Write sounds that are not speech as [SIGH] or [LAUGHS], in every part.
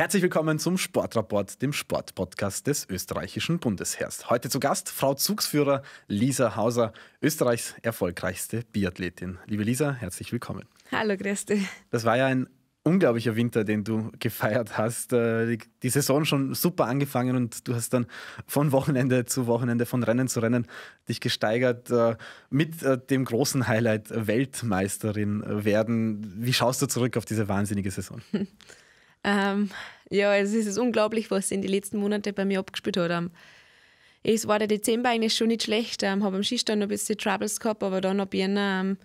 Herzlich willkommen zum Sportrapport, dem Sportpodcast des österreichischen Bundesheers. Heute zu Gast Frau Zugsführer Lisa Hauser, Österreichs erfolgreichste Biathletin. Liebe Lisa, herzlich willkommen. Hallo, grüß dich. Das war ja ein unglaublicher Winter, den du gefeiert hast. Äh, die Saison schon super angefangen und du hast dann von Wochenende zu Wochenende, von Rennen zu Rennen dich gesteigert äh, mit äh, dem großen Highlight Weltmeisterin werden. Wie schaust du zurück auf diese wahnsinnige Saison? [LAUGHS] Ähm, ja, also es ist unglaublich, was sie in den letzten Monaten bei mir abgespielt hat. Ähm, es war der Dezember eigentlich schon nicht schlecht. Ich ähm, habe am Skistand noch ein bisschen Troubles gehabt, aber dann ab Jänner ähm,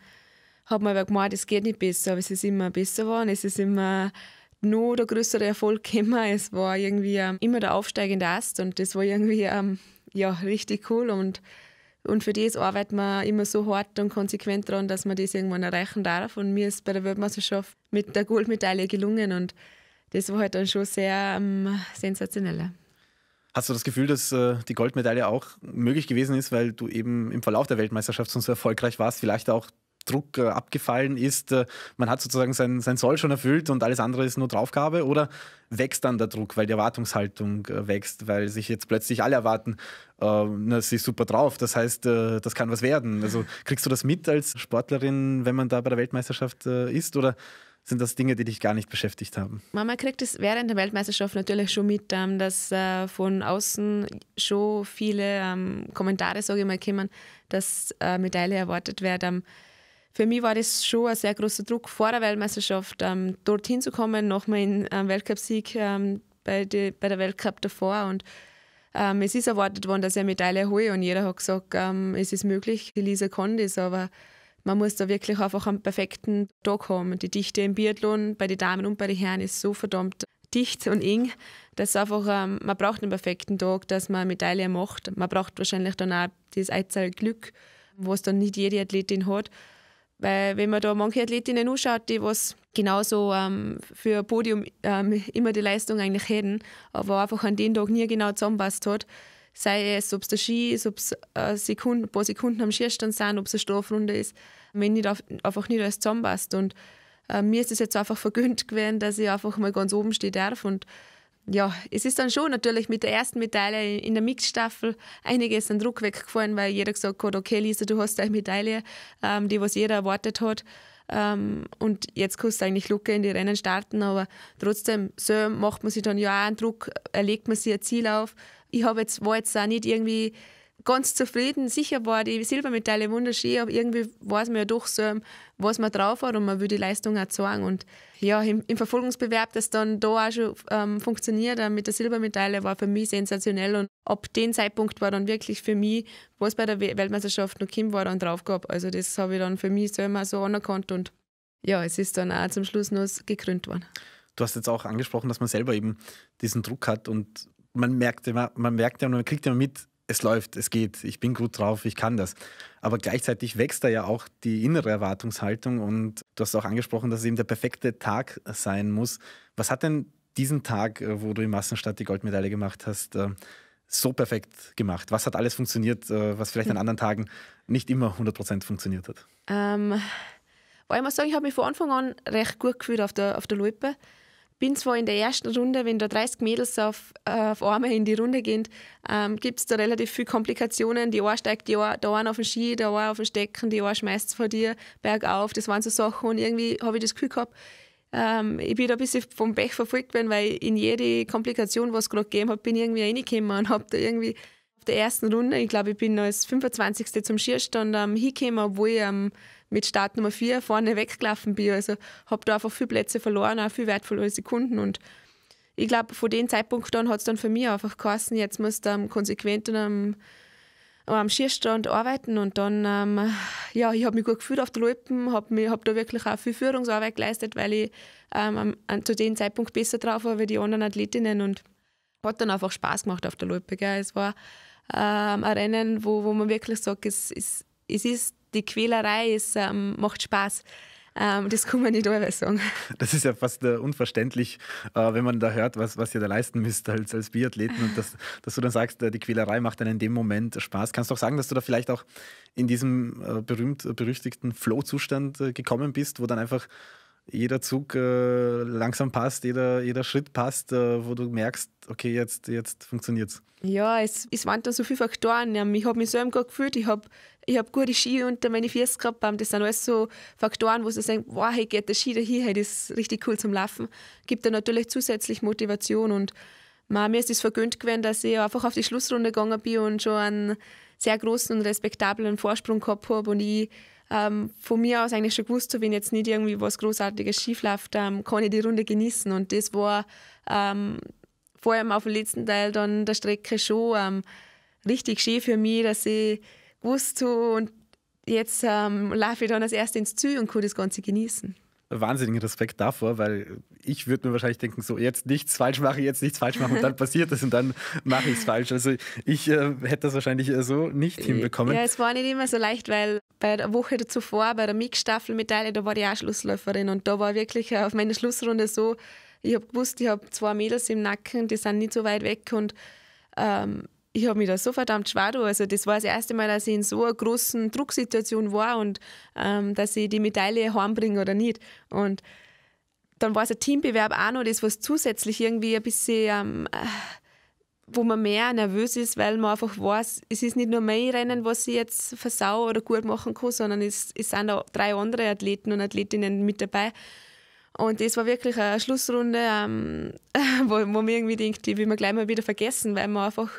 hat mir aber gemerkt, es geht nicht besser. Aber es ist immer besser geworden. Es ist immer nur der größere Erfolg gekommen. Es war irgendwie ähm, immer der aufsteigende Ast und das war irgendwie ähm, ja, richtig cool. Und, und für das arbeiten wir immer so hart und konsequent daran, dass man das irgendwann erreichen darf. Und mir ist bei der Weltmeisterschaft mit der Goldmedaille gelungen. Und das war halt dann schon sehr ähm, sensationell. Hast du das Gefühl, dass äh, die Goldmedaille auch möglich gewesen ist, weil du eben im Verlauf der Weltmeisterschaft schon so erfolgreich warst, vielleicht auch Druck äh, abgefallen ist, äh, man hat sozusagen sein, sein Soll schon erfüllt und alles andere ist nur Draufgabe? Oder wächst dann der Druck, weil die Erwartungshaltung äh, wächst, weil sich jetzt plötzlich alle erwarten, äh, na, sie ist super drauf, das heißt, äh, das kann was werden. Also kriegst du das mit als Sportlerin, wenn man da bei der Weltmeisterschaft ist? Oder sind das Dinge, die dich gar nicht beschäftigt haben? Mama kriegt es während der Weltmeisterschaft natürlich schon mit, ähm, dass äh, von außen schon viele ähm, Kommentare, sage ich mal, kommen, dass äh, Medaille erwartet wird. Ähm, für mich war das schon ein sehr großer Druck, vor der Weltmeisterschaft dorthin zu kommen, nochmal in ähm, Weltcupsieg bei, der Weltcup davor. Und es ist erwartet worden, dass ich eine Medaille hole und jeder hat gesagt, es ist möglich, Elisa kann das, aber man muss da wirklich einfach am perfekten Tag haben. Die Dichte im Biathlon bei den Damen und bei den Herren ist so verdammt dicht und eng, dass einfach, ähm, man braucht einen perfekten Tag, dass man Medaille macht. Man braucht wahrscheinlich dann auch das Einzahl Glück, was dann nicht jede Athletin hat. Weil wenn man da manche Athletinnen anschaut, die was genauso ähm, für ein Podium ähm, immer die Leistung eigentlich hätten, aber einfach an dem Tag nie genau zusammenpasst hat, sei es, ob es der Ski ist, ob es äh, ein paar Sekunden am Schierstand sind, ob es eine Strafrunde ist, wenn nicht auf, einfach nicht alles zusammenpasst. Und äh, mir ist es jetzt einfach vergönnt gewesen, dass ich einfach mal ganz oben stehen darf. Und ja, es ist dann schon natürlich mit der ersten Medaille in der Mixstaffel einiges an Druck weggefallen, weil jeder gesagt hat, okay Lisa, du hast deine Medaille, ähm, die was jeder erwartet hat. Ähm, und jetzt kannst du eigentlich Lucke in die Rennen starten, aber trotzdem so macht man sich dann ja auch einen Druck, erlegt äh, man sich ein Ziel auf, ich habe jetzt, war jetzt auch nicht irgendwie ganz zufrieden. Sicher war die Silbermedaille wunderschön, aber irgendwie weiß man ja doch so, was man drauf hat und man will die Leistung auch zeigen. Und ja, im, im Verfolgungsbewerb, das dann da auch schon ähm, funktioniert äh, mit der Silbermedaille, war für mich sensationell. Und ab dem Zeitpunkt war dann wirklich für mich, was bei der Weltmeisterschaft noch Kim war, dann drauf gab. Also das habe ich dann für mich selber so anerkannt und ja, es ist dann auch zum Schluss noch gekrönt worden. Du hast jetzt auch angesprochen, dass man selber eben diesen Druck hat und man merkt immer, man merkt ja und man kriegt ja mit, es läuft, es geht, ich bin gut drauf, ich kann das. Aber gleichzeitig wächst da ja auch die innere Erwartungshaltung und du hast auch angesprochen, dass es eben der perfekte Tag sein muss. Was hat denn diesen Tag, äh, wo du in Massenstadt die Goldmedaille gemacht hast, äh, so perfekt gemacht? Was hat alles funktioniert, äh, was vielleicht an hm. anderen Tagen nicht immer 100% funktioniert hat? Ähm, ich muss sagen, ich habe mich von Anfang an recht gut gefühlt auf der, auf der Loipe bin zwar in der ersten Runde, wenn da 30 Mädels auf, äh, auf einmal in die Runde gehen, ähm, gibt es da relativ viele Komplikationen. Die eine steigt die eine, da eine auf den Ski, da eine auf den Stecken, die eine schmeißt vor dir bergauf. Das waren so Sachen und irgendwie habe ich das Gefühl gehabt, ähm, ich bin da ein bisschen vom Pech verfolgt worden, weil in jede Komplikation, was es gerade gegeben hat, bin ich irgendwie reingekommen und habe da irgendwie auf der ersten Runde, ich glaube, ich bin als 25. zum Skistand ähm, hingekommen, obwohl ich ähm, mit Start Nummer 4 vorne weggelaufen bin. Also habe da einfach viele Plätze verloren, auch viel wertvolle Sekunden. Und ich glaube, von dem Zeitpunkt an hat es dann für mich einfach geheißen, jetzt muss du konsequent und am, am Schierstand arbeiten. Und dann, ähm, ja, ich habe mich gut gefühlt auf der Loipen, habe hab da wirklich auch viel Führungsarbeit geleistet, weil ich ähm, an, zu dem Zeitpunkt besser drauf war wie die anderen Athletinnen. Und hat dann einfach Spaß gemacht auf der Loipe. Es war ähm, ein Rennen, wo, wo man wirklich sagt, es, es, es ist die Quälerei ist, ähm, macht Spaß. Ähm, das kann man nicht alles sagen. [LAUGHS] Das ist ja fast äh, unverständlich, äh, wenn man da hört, was, was ihr da leisten müsst als, als Biathleten und das, [LAUGHS] dass du dann sagst, äh, die Quälerei macht dann in dem Moment Spaß. Kannst du auch sagen, dass du da vielleicht auch in diesem äh, berühmt äh, berüchtigten Flow-Zustand äh, gekommen bist, wo dann einfach jeder Zug äh, langsam passt, jeder, jeder Schritt passt, äh, wo du merkst, okay, jetzt, jetzt funktioniert es. Ja, es, es waren da so viele Faktoren. Ich habe mich selber gut gefühlt, ich habe ich hab gute Ski unter meine Füße gehabt. Ähm, das sind alles so Faktoren, wo sie sagen, wow, hey, geht der Ski dahin, hey, das ist richtig cool zum Laufen. Gibt dir natürlich zusätzlich Motivation und man, mir ist es vergönnt gewesen, dass ich einfach auf die Schlussrunde gegangen bin und schon einen sehr großen und respektablen Vorsprung gehabt habe und ich ähm, von mir aus eigentlich schon gewusst habe, wenn jetzt nicht irgendwie was Großartiges schiefläuft, ähm, kann ich die Runde genießen. Und das war ähm, vor allem auf dem letzten Teil dann der Strecke schon ähm, richtig schön für mich, dass ich gewusst habe und jetzt ähm, laufe ich dann als erstes ins Ziel und kann das Ganze genießen wahnsinnigen Respekt davor, weil ich würde mir wahrscheinlich denken, so jetzt nichts falsch mache, jetzt nichts falsch machen und dann passiert es und dann mache ich es falsch. Also ich äh, hätte das wahrscheinlich äh, so nicht äh, hinbekommen. Ja, es war nicht immer so leicht, weil bei der Woche zuvor, bei der Mix-Staffelmedaille, staffel da war ich auch Schlussläuferin und da war wirklich äh, auf meine Schlussrunde so, ich habe gewusst, ich habe zwei Mädels im Nacken, die sind nicht so weit weg und ähm, ich habe mich da so verdammt schwer da. Also das war das erste Mal, dass ich in so einer großen Drucksituation war und ähm, dass ich die Medaille heimbringe oder nicht. Und dann war es ein Teambewerb auch noch das, was zusätzlich irgendwie ein bisschen, ähm, wo man mehr nervös ist, weil man einfach weiß, es ist nicht nur mein Rennen, was ich jetzt versau oder gut machen kann, sondern es, es sind auch drei andere Athleten und Athletinnen mit dabei. Und das war wirklich eine Schlussrunde, ähm, [LAUGHS] wo, wo man irgendwie denkt, die will man gleich mal wieder vergessen, weil man einfach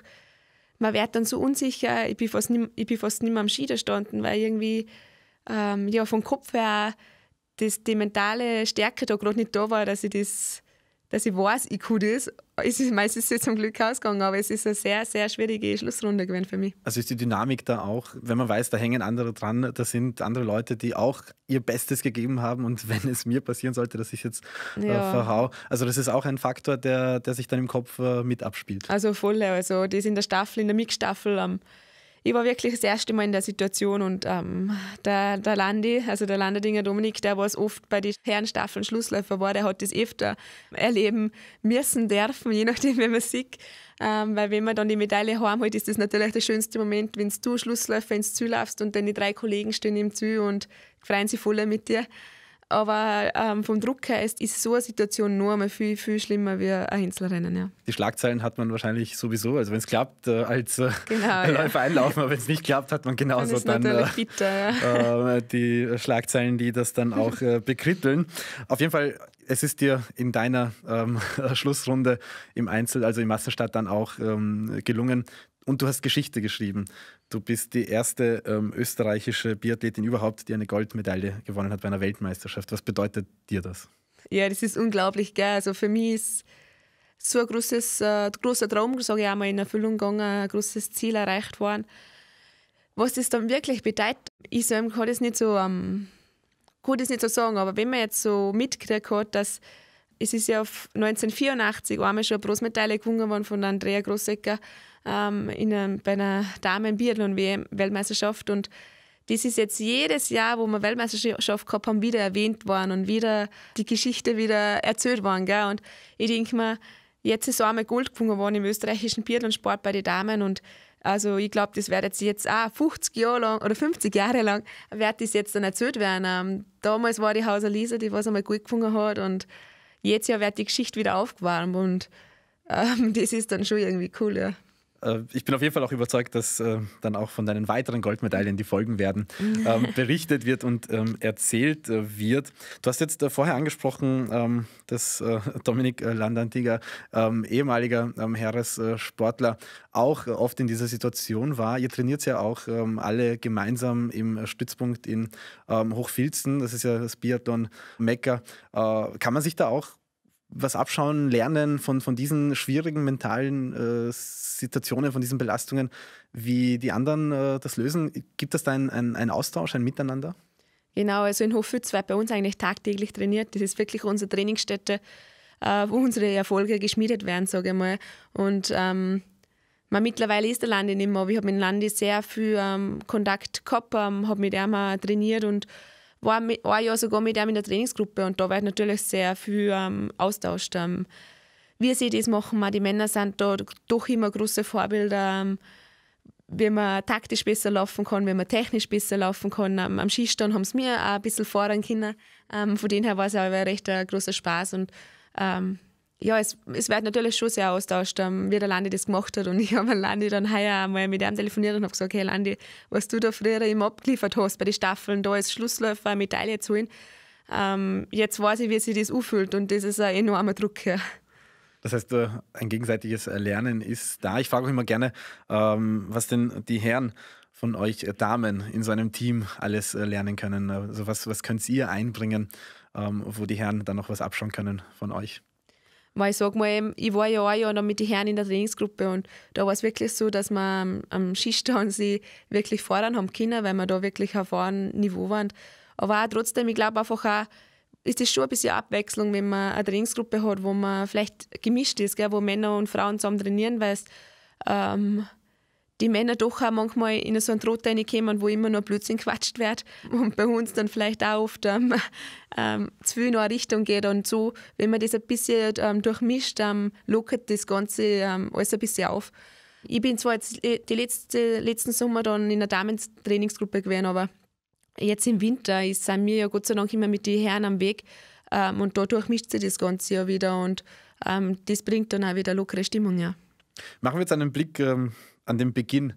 man wird dann so unsicher, ich bin fast nicht, ich bin fast nicht mehr am Ski gestanden, weil irgendwie ähm, ja, vom Kopf her das, die mentale Stärke da gerade nicht da war, dass ich das dass ich weiß, ich kann das. Es ist meistens zum Glück ausgegangen, aber es ist eine sehr, sehr schwierige Schlussrunde gewesen für mich. Also ist die Dynamik da auch, wenn man weiß, da hängen andere dran, da sind andere Leute, die auch ihr Bestes gegeben haben und wenn es mir passieren sollte, dass ich jetzt äh, ja. verhau, also das ist auch ein Faktor, der, der sich dann im Kopf äh, mit abspielt. Also voll, also die ist in der Staffel, in der Mixstaffel am ähm, ich war wirklich das erste Mal in der Situation und ähm, der, der Landi, also der Landedinger Dominik, der war es oft bei den Herrenstaffeln Schlussläufer war, der hat das öfter erleben müssen, dürfen, je nachdem, wie man sieht. Ähm, weil wenn man dann die Medaille heimholt, ist das natürlich der schönste Moment, wenn du Schlussläufer ins Ziel laufst und dann die drei Kollegen stehen im Ziel und freuen sich voll mit dir. Aber ähm, vom Druck her ist, ist so eine Situation nur einmal viel, viel schlimmer wie ein Einzelrennen. Ja. Die Schlagzeilen hat man wahrscheinlich sowieso. Also, wenn es klappt, äh, als äh, genau, äh, [LAUGHS] Läufer ja. einlaufen, aber wenn es nicht klappt, hat man genauso dann, dann äh, bitter, ja. [LAUGHS] Äh, die Schlagzeilen, die das dann auch bekritteln. Auf jeden Fall es ist dir in deiner ähm, [LAUGHS] Schlussrunde im Einzel, also im Massenstart, dann auch ähm, gelungen. Und du hast Geschichte geschrieben. Du bist die erste ähm, österreichische Biathletin überhaupt, die eine Goldmedaille gewonnen hat bei einer Weltmeisterschaft. Was bedeutet dir das? Ja, das ist unglaublich, gell? Also für mich ist so ein großes, äh, großer Traum, sage ich einmal, in Erfüllung gegangen, ein großes Ziel erreicht worden. Was das dann wirklich bedeutet, ich selber kann das nicht so ähm, gut ist nicht so sagen, aber wenn man jetzt so mitgekriegt hat, dass es ist ja 1984 einmal schon eine Bronzemedaille gewonnen worden von Andrea Grossecker ähm, in einem, bei einer Damen-Biathlon-Weltmeisterschaft und das ist jetzt jedes Jahr, wo wir Weltmeisterschaft gehabt haben, wieder erwähnt worden und wieder die Geschichte wieder erzählt worden. Gell? Und ich denke mir, Jetzt ist auch einmal Gold gefunden worden im österreichischen Biathlon-Sport bei den Damen und also ich glaube, das wird jetzt, jetzt auch 50 Jahre lang oder 50 Jahre lang wird das jetzt dann erzählt werden. Ähm, damals war die Hauser Lisa, die was einmal gut gefunden hat und jetzt ja wird die Geschichte wieder aufgewärmt und [LAUGHS] ähm, das ist dann schon irgendwie cool, ja. Äh, ich bin auf jeden Fall auch überzeugt, dass äh, dann auch von deinen weiteren Goldmedaillen, die folgen werden, [LAUGHS] ähm, berichtet wird und ähm, erzählt äh, wird. Du hast jetzt vorher angesprochen, ähm, dass Dominik Landantiger, ehemaliger Heeressportler, auch oft in dieser Situation war. Ihr trainiert ja auch alle gemeinsam im Stützpunkt in Hochfilzen. Das ist ja das Biathlon Mekka. Kann man sich da auch was abschauen, lernen von, von diesen schwierigen mentalen äh, Situationen, von diesen Belastungen, wie die anderen äh, das lösen. Gibt es da einen ein Austausch, ein Miteinander? Genau, also in Hofwitz wird bei uns eigentlich tagtäglich trainiert. Das ist wirklich unsere Trainingsstätte, äh, wo unsere Erfolge geschmiedet werden, sage ich mal. Und ähm, man, mittlerweile ist der Landi nicht mehr, aber ich habe mit dem Landi sehr viel ähm, Kontakt gehabt, ähm, habe mit ihm trainiert und war ein Jahr sogar mit ihm in der Trainingsgruppe und da war natürlich sehr viel ähm, austauscht. Ähm, wie sie das machen, die Männer sind da doch immer große Vorbilder, ähm, wie man taktisch besser laufen kann, wie man technisch besser laufen kann. Ähm, am Skistand haben sie mir auch ein bisschen voran können. Ähm, von denen her war es aber recht ein äh, großer Spaß und ähm, ja, es, es wird natürlich schon sehr austauscht, ähm, wie der Landi das gemacht hat. Und [LAUGHS] ich habe Landi dann heuer einmal mit ihm telefoniert und habe gesagt: Hey Landi, was du da früher eben abgeliefert hast bei den Staffeln, da als Schlussläufer eine Medaille zu holen, ähm, jetzt weiß ich, wie sich das anfühlt. Und das ist ein enormer Druck. Ja. Das heißt, äh, ein gegenseitiges Lernen ist da. Ich frage auch immer gerne, ähm, was denn die Herren von euch äh, Damen in so einem Team alles äh, lernen können. Also was, was könnt ihr einbringen, ähm, wo die Herren dann noch was abschauen können von euch? Weil ich sage mal eben, ich war ja auch Jahr noch mit den Herren in der Trainingsgruppe und da war es wirklich so, dass wir am, am Skistand [LAUGHS] sie wirklich fordern haben können, weil wir da wirklich auf einem Niveau waren. Aber auch trotzdem, ich glaube einfach auch, ist das schon ein bisschen Abwechslung, wenn man eine Trainingsgruppe hat, wo man vielleicht gemischt ist, gell, wo Männer und Frauen zusammen trainieren, weil es ähm, die Männer doch auch manchmal in so einen Trott reinkommen, wo immer nur Blödsinn quatscht wird und bei uns dann vielleicht auch oft ähm, [LAUGHS] ähm, zu viel in eine Richtung geht. Und so, wenn man das ein bisschen ähm, durchmischt, ähm, lockert das Ganze ähm, alles ein bisschen auf. Ich bin zwar jetzt äh, die letzte, letzten Sommer dann in einer damen gewesen, aber jetzt im Winter sind wir ja Gott sei Dank immer mit den Herren am Weg ähm, und dadurch mischt sich das Ganze ja wieder und das bringt dann auch wieder lockere Stimmung. Ja. Machen wir jetzt einen Blick an dem Beginn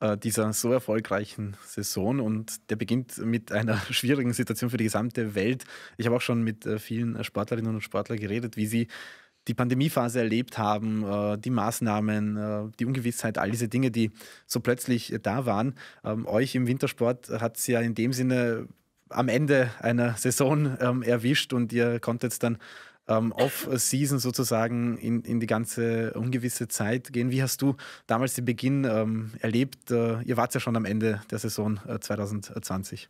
äh, dieser so erfolgreichen Saison und der beginnt mit einer [LAUGHS] schwierigen Situation für die gesamte Welt. Ich habe auch schon mit äh, vielen Sportlerinnen und Sportlern geredet, wie sie die Pandemiephase erlebt haben, äh, die Maßnahmen, die Ungewissheit, all diese Dinge, die so plötzlich da waren. Ähm, euch im Wintersport hat es ja in dem Sinne am Ende einer Saison ähm, erwischt und ihr konntet dann ähm, Off-Season [LAUGHS] sozusagen in, in die ganze ungewisse Zeit gehen. Wie hast du damals den Beginn ähm, erlebt? Äh, ihr wart ja schon am Ende der Saison äh, 2020.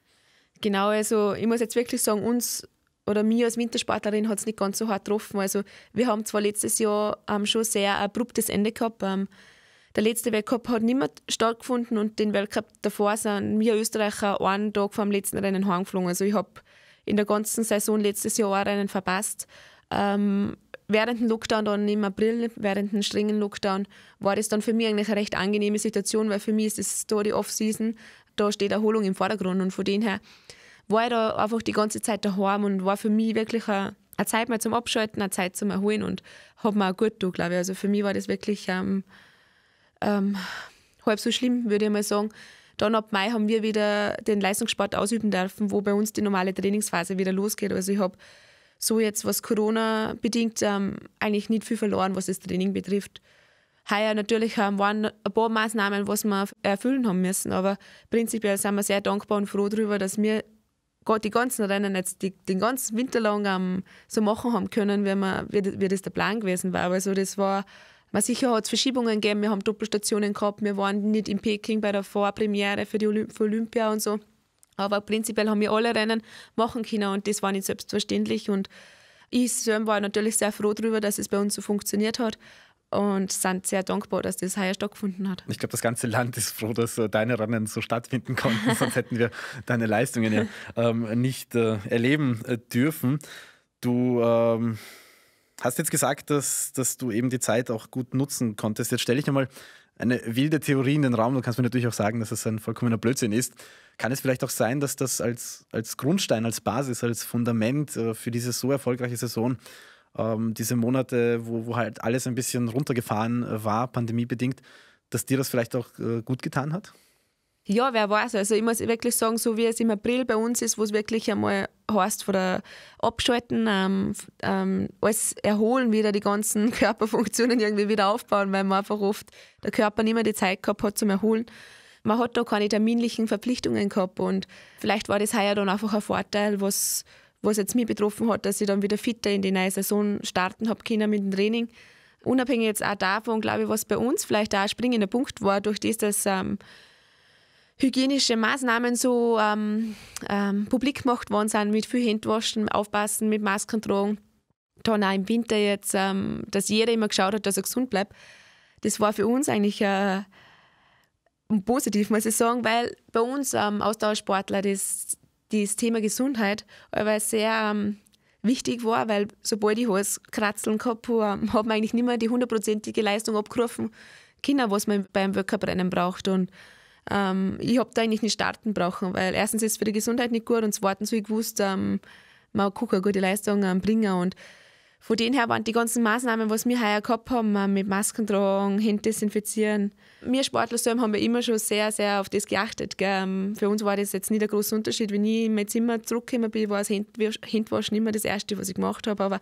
Genau, also ich muss jetzt wirklich sagen, uns oder mir als Wintersportlerin hat es nicht ganz so hart getroffen. Also wir haben zwar letztes Jahr ähm, schon sehr abruptes Ende gehabt. Ähm, der letzte Weltcup hat nicht mehr stattgefunden und den Weltcup davor sind wir Österreicher einen Tag vor dem letzten Rennen heimgeflogen. Also ich habe in der ganzen Saison letztes Jahr ein Rennen verpasst ähm, während dem Lockdown, dann im April, während dem strengen Lockdown, war das dann für mich eigentlich eine recht angenehme Situation, weil für mich ist das da die Off-Season, da steht Erholung im Vordergrund und von dem her war ich da einfach die ganze Zeit daheim und war für mich wirklich eine, eine Zeit mal zum Abschalten, eine Zeit zum Erholen und hat mir auch gut getan, glaube ich. Also für mich war das wirklich ähm, ähm, halb so schlimm, würde ich mal sagen. Dann ab Mai haben wir wieder den Leistungssport ausüben dürfen, wo bei uns die normale Trainingsphase wieder losgeht. Also ich habe so jetzt, was Corona bedingt, ähm, eigentlich nicht viel verloren, was das Training betrifft. Heuer natürlich ähm, waren ein paar Maßnahmen, was wir erfüllen haben müssen, aber prinzipiell sind wir sehr dankbar und froh darüber, dass wir Gott die ganzen Rennen jetzt die, den ganzen Winter lang ähm, so machen haben können, wie, wir, wie, wie das der Plan gewesen war. Also das war man sicher hat es Verschiebungen gegeben, wir haben Doppelstationen gehabt, wir waren nicht in Peking bei der Vorpremiere für die Olymp für Olympia und so. Aber prinzipiell haben wir alle Rennen machen können und das war nicht selbstverständlich. Und ich war natürlich sehr froh darüber, dass es bei uns so funktioniert hat und sind sehr dankbar, dass das heuer stattgefunden hat. Ich glaube, das ganze Land ist froh, dass äh, deine Rennen so stattfinden konnten, [LAUGHS] sonst hätten wir deine Leistungen ja ähm, nicht äh, erleben äh, dürfen. Du ähm, hast jetzt gesagt, dass, dass du eben die Zeit auch gut nutzen konntest. Jetzt stelle ich einmal eine wilde Theorie in den Raum, dann kannst du mir natürlich auch sagen, dass es ein vollkommener Blödsinn ist. Kann es vielleicht auch sein, dass das als, als Grundstein, als Basis, als Fundament äh, für diese so erfolgreiche Saison, ähm, diese Monate, wo, wo halt alles ein bisschen runtergefahren äh, war, pandemiebedingt, dass dir das vielleicht auch äh, gut getan hat? ja, wer weiß. Also ich muss wirklich sagen, so wie es im April bei uns ist, wo es wirklich einmal heißt, von der Abschalten, ähm, ähm, alles erholen, wieder die ganzen [LAUGHS] Körperfunktionen irgendwie wieder aufbauen, weil man einfach oft der Körper nicht mehr die Zeit gehabt hat zum Erholen. Man hat da keine terminlichen Verpflichtungen gehabt und vielleicht war das heuer dann einfach ein Vorteil, was, was jetzt mich betroffen hat, dass ich dann wieder fitter in die neue Saison starten habe können mit dem Training. Unabhängig jetzt auch davon, glaube ich, was bei uns vielleicht auch ein springender Punkt war, durch das, dass ähm, hygienische Maßnahmen so ähm, ähm, publik gemacht worden sind, mit viel Händewaschen, aufpassen, mit Masken tragen. Dann auch im Winter jetzt, ähm, dass jeder immer geschaut hat, dass er gesund bleibt. Das war für uns eigentlich äh, positiv, muss ich sagen, weil bei uns ähm, Ausdauersportler das, das Thema Gesundheit aber sehr ähm, wichtig war, weil sobald ich kratzeln gehabt habe, ähm, hat man eigentlich nicht mehr die hundertprozentige Leistung abgerufen Kinder, was man beim Wöckerbrennen braucht. Und ähm, ich habe da eigentlich nicht starten brauchen, weil erstens ist es für die Gesundheit nicht gut und zweitens habe ich gewusst, ähm, man kann eine gute Leistung ähm, bringen und von denen her waren die ganzen Maßnahmen, was wir heuer gehabt haben, ähm, mit Masken tragen, Hände desinfizieren. Wir Sportler selber haben wir immer schon sehr, sehr auf das geachtet. Gell? Ähm, für uns war das jetzt nicht der große Unterschied. Wenn ich in mein Zimmer zurückgekommen bin, war das Händewaschen immer das Erste, was ich gemacht habe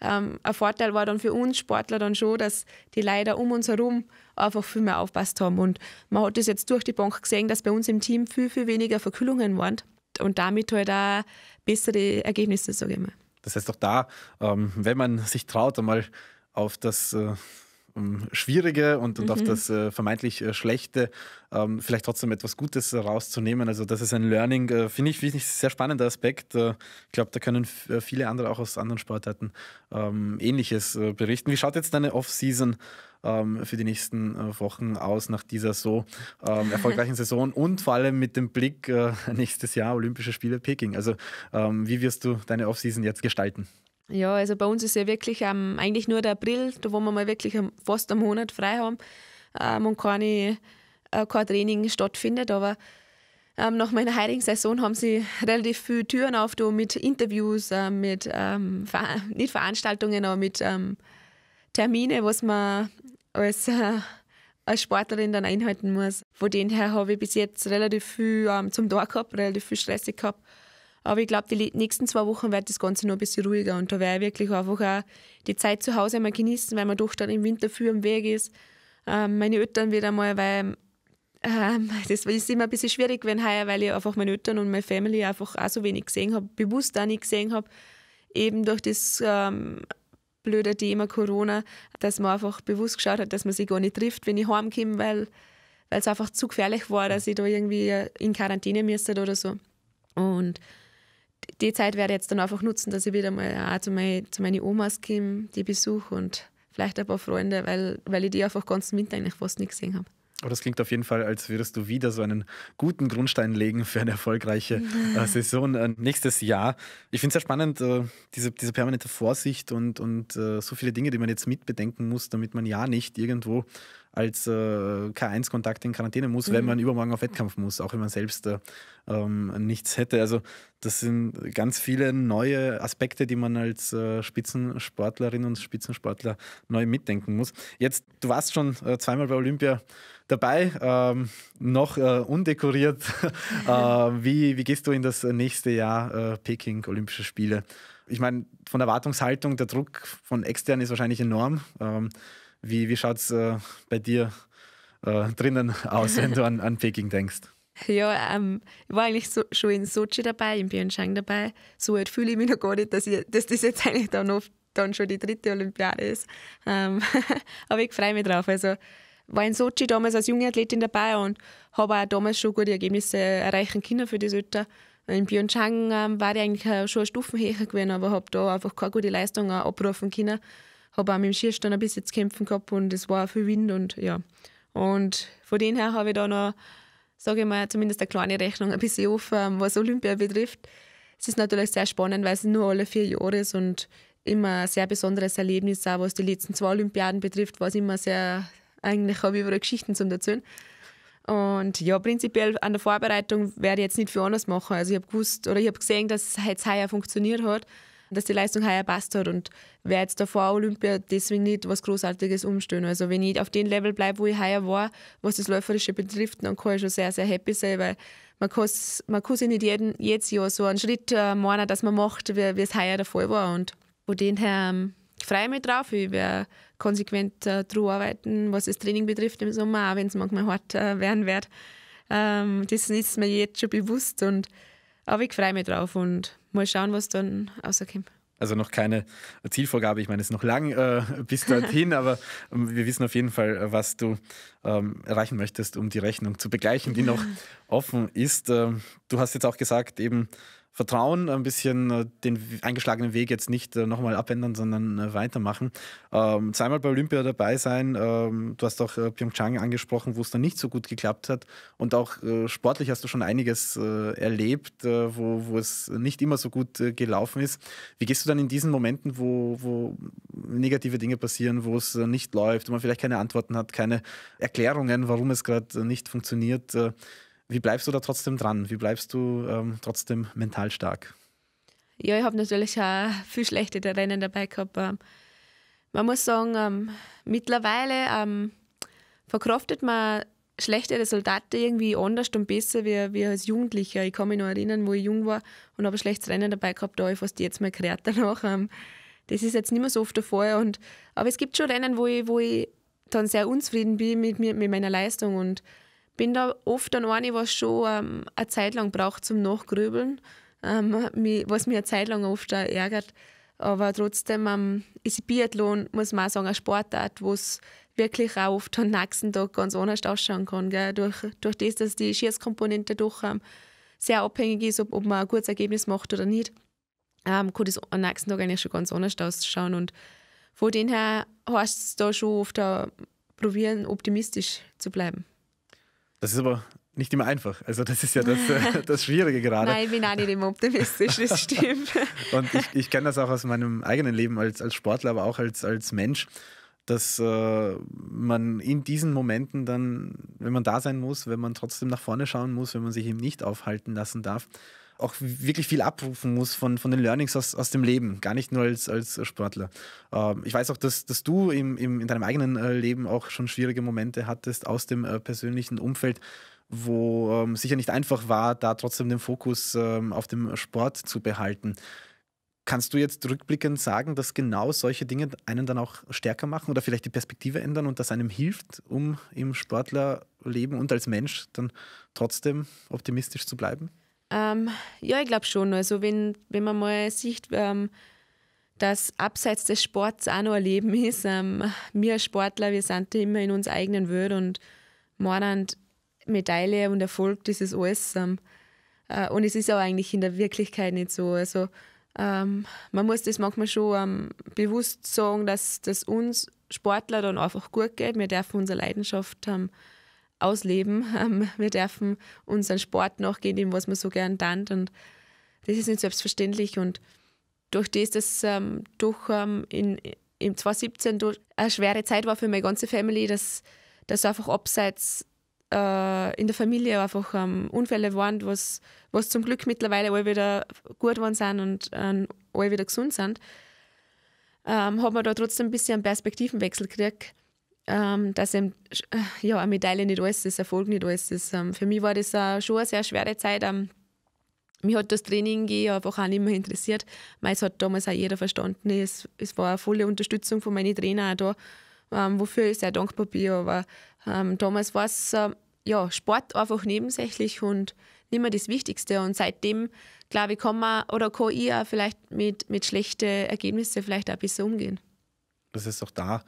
ähm, ein Vorteil war dann für uns Sportler dann schon, dass die Leute um uns herum einfach viel mehr aufpasst haben. Und man hat das jetzt durch die Bank gesehen, dass bei uns im Team viel, viel weniger Verkühlungen waren und damit halt auch bessere Ergebnisse, sage ich mal. Das heißt auch da, ähm, wenn man sich traut, einmal auf das... Äh ähm, schwierige und, und mhm. auf das äh, vermeintlich äh, Schlechte ähm, vielleicht trotzdem etwas Gutes rauszunehmen. Also das ist ein Learning, äh, finde ich, finde ich sehr spannender Aspekt. Äh, ich glaube, da können äh, viele andere auch aus anderen Sportarten ähm, Ähnliches berichten. Wie schaut jetzt deine Off-Season ähm, für die nächsten Wochen aus nach dieser so ähm, erfolgreichen [LAUGHS] Saison und vor allem mit dem Blick [LAUGHS] nächstes Jahr Olympische Spiele Peking? Also ähm, wie wirst du deine Off-Season jetzt gestalten? Ja, also bei uns ist ja wirklich ähm, eigentlich nur der April, da wo wir mal wirklich fast einen Monat frei haben ähm, und keine, äh, kein Training stattfindet. Aber ähm, nach meiner heutigen Saison haben sie relativ viele Türen auf, mit Interviews, äh, mit ähm, Ver nicht Veranstaltungen, aber mit ähm, Terminen, was man als, äh, als Sportlerin dann einhalten muss. Von denen her habe ich bis jetzt relativ viel ähm, zum Tag gehabt, relativ viel Stress gehabt. Aber ich glaube, die nächsten zwei Wochen wird das Ganze noch ein bisschen ruhiger und da werde ich wirklich einfach auch die Zeit zu Hause einmal genießen, weil man doch dann im Winter viel am Weg ist. Ähm, meine Eltern wieder mal, weil ähm, [LAUGHS] das ist immer ein bisschen schwierig wenn heuer, weil ich einfach meine Eltern und meine Family einfach auch so wenig gesehen habe, bewusst auch nicht gesehen habe, eben durch das ähm, blöde Thema Corona, dass man einfach bewusst geschaut hat, dass man sich gar nicht trifft, wenn ich heimkomme, weil es einfach zu gefährlich war, dass ich da irgendwie in Quarantäne müsste oder so. Und die Zeit werde ich jetzt dann einfach nutzen, dass ich wieder mal auch zu, mein, zu meinen Omas komme, die besuche und vielleicht ein paar Freunde, weil, weil ich die einfach ganz Winter eigentlich fast nicht gesehen habe. Aber das klingt auf jeden Fall, als würdest du wieder so einen guten Grundstein legen für eine erfolgreiche äh, [LAUGHS] Saison äh, nächstes Jahr. Ich finde es sehr spannend, äh, diese, diese permanente Vorsicht und, und äh, so viele Dinge, die man jetzt mitbedenken muss, damit man ja nicht irgendwo als äh, K1-Kontakt in Quarantäne muss, mhm. wenn man übermorgen auf Wettkampf muss, auch wenn man selbst äh, ähm, nichts hätte. Also das sind ganz viele neue Aspekte, die man als äh, Spitzensportlerin und Spitzensportler neu mitdenken muss. Jetzt, du warst schon äh, zweimal bei Olympia dabei, ähm, noch äh, undekoriert. [LAUGHS] Ähm, wie, wie gehst du in das nächste Jahr äh, Peking, Olympische Spiele? Ich meine, von der Erwartungshaltung, der Druck von extern ist wahrscheinlich enorm. Ähm, wie, wie schaut es äh, bei dir äh, drinnen aus, wenn du an, an Peking denkst? Ja, ähm, ich war eigentlich so, schon in Sochi dabei, in Pyeongchang dabei. So alt fühle ich mich noch gar nicht, dass, ich, dass das jetzt eigentlich dann, oft, dann schon die dritte Olympiade ist. Ähm, [LAUGHS] aber ich freue mich drauf. Also, war in Sochi damals als junge Athletin dabei und habe auch damals schon gute Ergebnisse erreichen können für die Sötter. In Pyeongchang ähm, war ich eigentlich äh, schon eine Stufen gewesen, aber habe da einfach keine gute Leistung abrufen können habe auch mit dem Schierstand ein bisschen zu kämpfen gehabt und es war auch viel Wind und ja. Und von dem her habe ich da noch, sage ich mal, zumindest eine kleine Rechnung ein bisschen offen, ähm, was Olympia betrifft. Es ist natürlich sehr spannend, weil es nur alle vier Jahre ist und immer ein sehr besonderes Erlebnis, auch was die letzten zwei Olympiaden betrifft, was immer sehr, eigentlich habe ich überall Geschichten zu Erzählen. Und ja, prinzipiell an der Vorbereitung werde ich jetzt nicht viel anders machen. Also ich habe gewusst oder ich habe gesehen, dass es jetzt heuer funktioniert hat dass die Leistung heuer passt hat und wer jetzt davor Olympia deswegen nicht was Großartiges umstellen. Also wenn ich auf dem Level bleibe, wo ich heuer war, was das Läuferische betrifft, dann kann ich schon sehr, sehr happy sein, weil man kann, man kann sich nicht jeden, jedes Jahr so einen Schritt äh, meinen, dass man macht, wie, wie es heuer der Fall war. Und von dem her ähm, freue ich mich drauf. Ich werde konsequent äh, daran arbeiten, was das Training betrifft im Sommer, auch wenn es manchmal hart äh, werden wird. Ähm, das ist mir jetzt schon bewusst und aber ich freue mich drauf und mal schauen, was dann rauskommt. Also noch keine Zielvorgabe, ich meine, es ist noch lang äh, bis dorthin, aber ähm, wir wissen auf jeden Fall, äh, was du ähm, erreichen möchtest, um die Rechnung zu begleichen, die noch [LAUGHS] offen ist. Ähm, du hast jetzt auch gesagt, eben Vertrauen, ein bisschen äh, den eingeschlagenen Weg jetzt nicht äh, nochmal abändern, sondern äh, weitermachen. Ähm, zweimal bei Olympia dabei sein, ähm, du hast auch Pyeongchang angesprochen, wo es dann nicht so gut geklappt hat. Und auch äh, sportlich hast du schon einiges äh, erlebt, äh, wo, wo es nicht immer so gut gelaufen ist. Wie gehst du dann in diesen Momenten, wo, wo negative Dinge passieren, wo es nicht läuft, wo man vielleicht keine Antworten hat, keine Erklärungen, warum es gerade nicht funktioniert? Wie bleibst du da trotzdem dran? Wie bleibst du ähm, trotzdem mental stark? Ja, ich habe natürlich auch viel schlechtere Rennen dabei gehabt. Ähm. Man muss sagen, ähm, mittlerweile ähm, verkraftet man schlechte Resultate irgendwie anders und besser wie, wie als Jugendlicher. Ich kann mich noch erinnern, wo ich jung war und habe ein schlechtes Rennen dabei gehabt, da habe ich fast jetzt mal gerät danach. Ähm. das ist jetzt nicht mehr so oft der Fall. Und, aber es gibt schon Rennen, wo ich, wo ich dann sehr unzufrieden bin mit, mir, mit meiner Leistung und bin da oft an eine, was schon ähm, eine Zeit lang braucht zum Nachgrübeln, ähm, was mich eine Zeit lang oft auch ärgert. Aber trotzdem ähm, ist Biathlon, muss man auch sagen, eine Sportart, wo es wirklich auch oft am nächsten Tag ganz anders ausschauen kann. Gell? Durch, durch das, dass die Schießkomponente doch ähm, sehr abhängig ist, ob, ob man ein gutes Ergebnis macht oder nicht, ähm, kann das am nächsten Tag eigentlich schon ganz anders ausschauen. Und von dem her heißt es da schon oft auch, äh, probieren, optimistisch zu bleiben. Das ist aber nicht immer einfach. Also das ist ja das, äh, [LAUGHS] das Schwierige gerade. Nein, ich bin auch nicht immer optimistisch, das stimmt. [LAUGHS] und ich, ich kenne das auch aus meinem eigenen Leben als, als Sportler, aber auch als, als Mensch, dass äh, man in diesen Momenten dann, wenn man da sein muss, wenn man trotzdem nach vorne schauen muss, wenn man sich eben nicht aufhalten lassen darf, auch wirklich viel abrufen muss von, von den Learnings aus, aus dem Leben, gar nicht nur als, als Sportler. Ähm, ich weiß auch, dass, dass du im, im, in deinem eigenen äh, Leben auch schon schwierige Momente hattest aus dem äh, persönlichen Umfeld, wo ähm, sicher nicht einfach war, da trotzdem den Fokus ähm, auf dem Sport zu behalten. Kannst du jetzt rückblickend sagen, dass genau solche Dinge einen dann auch stärker machen oder vielleicht die Perspektive ändern und das einem hilft, um im Sportlerleben und als Mensch dann trotzdem optimistisch zu bleiben? Ähm, ja, ich glaube schon. Also wenn, wenn man mal sieht, ähm, dass abseits des Sports auch noch ein Leben ist. Ähm, wir Sportler, wir sind immer in unserer eigenen Welt und meinen, Medaille und Erfolg, das ist alles. Ähm, äh, und es ist auch eigentlich in der Wirklichkeit nicht so. Also ähm, man muss das manchmal schon ähm, bewusst sagen, dass, dass uns Sportler dann einfach gut geht. Wir dürfen unsere Leidenschaft ähm, ausleben. Ähm, wir dürfen unseren Sport nachgehen, dem, was man so gern tun. Und das ist nicht selbstverständlich. Und durch das, dass ähm, durch, ähm, in, im 2017 durch eine schwere Zeit war für meine ganze Family, dass, dass einfach abseits äh, in der Familie einfach ähm, Unfälle waren, was, was zum Glück mittlerweile alle wieder gut geworden sind und äh, alle wieder gesund sind, ähm, hat man da trotzdem ein bisschen einen Perspektivenwechsel gekriegt ähm, dass eben, äh, ja, eine Medaille nicht alles ist, Erfolg nicht alles ist. Ähm, für mich war das schon eine sehr schwere Zeit. Ähm, mich hat das Training einfach auch nicht mehr interessiert. Es hat damals auch jeder verstanden. Es, es war eine volle Unterstützung von meinen Trainern auch da, ähm, wofür ich sehr dankbar bin. Aber ähm, damals war es äh, ja, Sport einfach nebensächlich und nicht mehr das Wichtigste. Und seitdem, glaube ich, kann man oder kann ich auch vielleicht mit, mit schlechten Ergebnissen vielleicht auch besser umgehen. Das ist doch da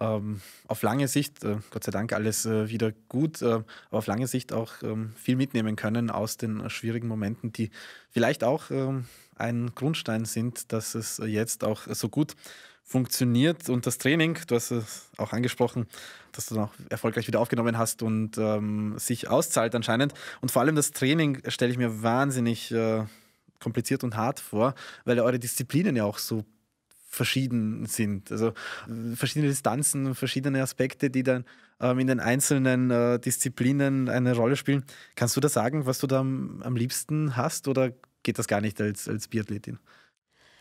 ähm, auf lange Sicht, äh, Gott sei Dank, alles äh, wieder gut, äh, aber auf lange Sicht auch ähm, viel mitnehmen können aus den äh, schwierigen Momenten, die vielleicht auch ähm, ein Grundstein sind, dass es jetzt auch so gut funktioniert und das Training, du hast es auch angesprochen, dass du dann auch erfolgreich wieder aufgenommen hast und ähm, sich auszahlt anscheinend. Und vor allem das Training stelle ich mir wahnsinnig äh, kompliziert und hart vor, weil ihr eure Disziplinen ja auch so verschieden sind. Also äh, verschiedene Distanzen, verschiedene Aspekte, die dann ähm, in den einzelnen äh, Disziplinen eine Rolle spielen. Kannst du da sagen, was du da am, am liebsten hast oder geht das gar nicht als, als Biathletin?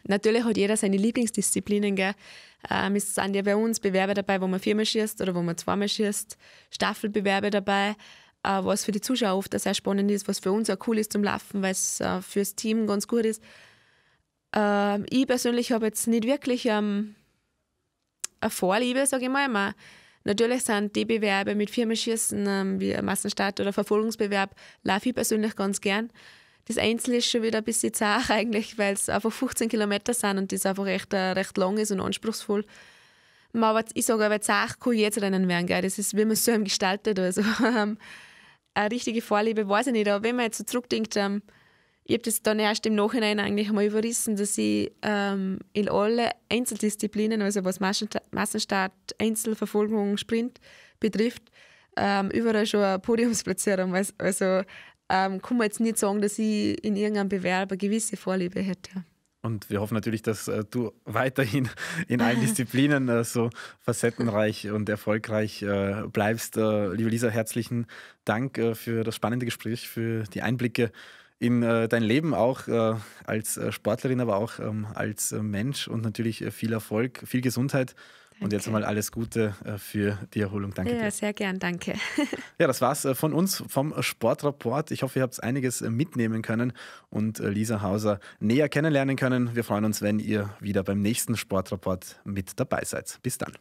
Natürlich hat jeder seine Lieblingsdisziplinen. Gell? Ähm, es sind ja bei uns Bewerber dabei, wo man viermal schießt oder wo man zweimal schießt, Staffelbewerbe dabei, äh, was für die Zuschauer oft sehr spannend ist, was für uns auch cool ist zum Laufen, weil es äh, fürs Team ganz gut ist. Ähm, ich persönlich habe jetzt nicht wirklich ähm, eine Vorliebe, sage ich mal. Man, natürlich sind die Bewerbe mit Firmenschießen ähm, wie Massenstart oder Verfolgungsbewerb, laufe ich persönlich ganz gern. Das Einzel ist schon wieder ein bisschen zart eigentlich, weil es einfach 15 Kilometer sind und das einfach recht, äh, recht lang ist und anspruchsvoll. Aber ich sage aber, Zach kann jetzt rennen werden, gell? das ist, wie man es so gestaltet. Also, [LAUGHS] ähm, eine richtige Vorliebe weiß ich nicht, aber wenn man jetzt so zurückdenkt, ähm, ich habe das dann erst im Nachhinein eigentlich mal überrissen, dass ich ähm, in alle Einzeldisziplinen, also was Massenstart, Einzelverfolgung, Sprint betrifft, ähm, überall schon eine Podiumsplatzierung. Also ähm, kann man jetzt nicht sagen, dass ich in irgendeinem Bewerb eine gewisse Vorliebe hätte. Und wir hoffen natürlich, dass äh, du weiterhin in allen Disziplinen äh, so facettenreich und erfolgreich äh, bleibst. Äh, liebe Lisa, herzlichen Dank äh, für das spannende Gespräch, für die Einblicke in äh, dein Leben auch äh, als äh, Sportlerin, aber auch ähm, als äh, Mensch und natürlich äh, viel Erfolg, viel Gesundheit. Danke. Und jetzt mal alles Gute für die Erholung. Danke. Ja, dir. sehr gern, danke. [LAUGHS] ja, das war's von uns vom Sportrapport. Ich hoffe, ihr habt einiges mitnehmen können und Lisa Hauser näher kennenlernen können. Wir freuen uns, wenn ihr wieder beim nächsten Sportrapport mit dabei seid. Bis dann.